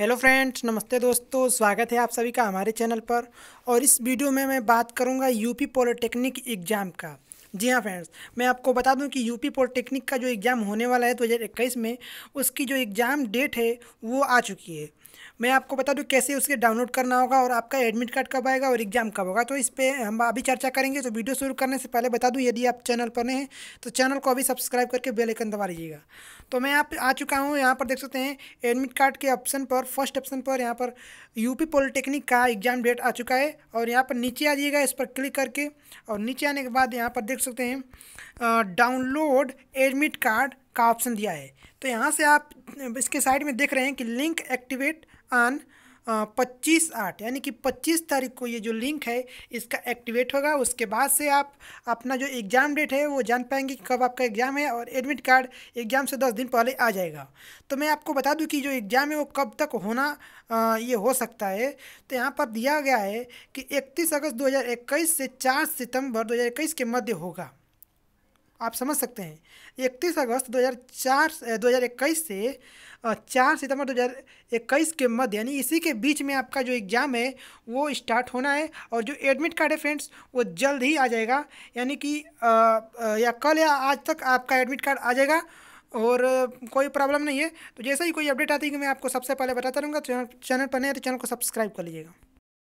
hello friends नमस्ते दोस्तों स्वागत है आप सभी का हमारे चैनल पर और इस वीडियो में मैं बात करूंगा यूपी पॉलिटेक्निक एग्ज़ाम का जी हाँ फ्रेंड्स मैं आपको बता दूं कि यूपी पॉलिटेक्निक का जो एग्ज़ाम होने वाला है दो हज़ार इक्कीस में उसकी जो एग्ज़ाम डेट है वो आ चुकी है मैं आपको बता दूं कैसे उसके डाउनलोड करना होगा और आपका एडमिट कार्ड कब आएगा और एग्ज़ाम कब होगा तो इस पर हम अभी चर्चा करेंगे तो वीडियो शुरू करने से पहले बता दूं यदि आप चैनल पर नए हैं तो चैनल को अभी सब्सक्राइब करके बेल आइकन दबा लीजिएगा तो मैं आप आ चुका हूँ यहाँ पर देख सकते हैं एडमिट कार्ड के ऑप्शन पर फर्स्ट ऑप्शन पर यहाँ पर यूपी पॉलिटेक्निक का एग्ज़ाम डेट आ चुका है और यहाँ पर नीचे आ जाइएगा इस पर क्लिक करके और नीचे आने के बाद यहाँ पर देख देख सकते हैं डाउनलोड एडमिट कार्ड का ऑप्शन दिया है तो यहाँ से आप इसके साइड में देख रहे हैं कि लिंक एक्टिवेट ऑन पच्चीस आठ यानी कि पच्चीस तारीख को ये जो लिंक है इसका एक्टिवेट होगा उसके बाद से आप अपना जो एग्ज़ाम डेट है वो जान पाएंगे कि कब आपका एग्ज़ाम है और एडमिट कार्ड एग्ज़ाम से दस दिन पहले आ जाएगा तो मैं आपको बता दूं कि जो एग्ज़ाम है वो कब तक होना आ, ये हो सकता है तो यहाँ पर दिया गया है कि इकतीस अगस्त दो से चार सितम्बर दो के मध्य होगा आप समझ सकते हैं इकतीस अगस्त 2004 2021 से चार सितंबर 2021 के मध्य यानी इसी के बीच में आपका जो एग्ज़ाम है वो स्टार्ट होना है और जो एडमिट कार्ड है फ्रेंड्स वो जल्द ही आ जाएगा यानी कि या कल या आज तक आपका एडमिट कार्ड आ जाएगा और कोई प्रॉब्लम नहीं है तो जैसे ही कोई अपडेट आती है कि मैं आपको सबसे पहले बताता रहूँगा चैनल पर नहीं है तो चैनल को सब्सक्राइब कर लीजिएगा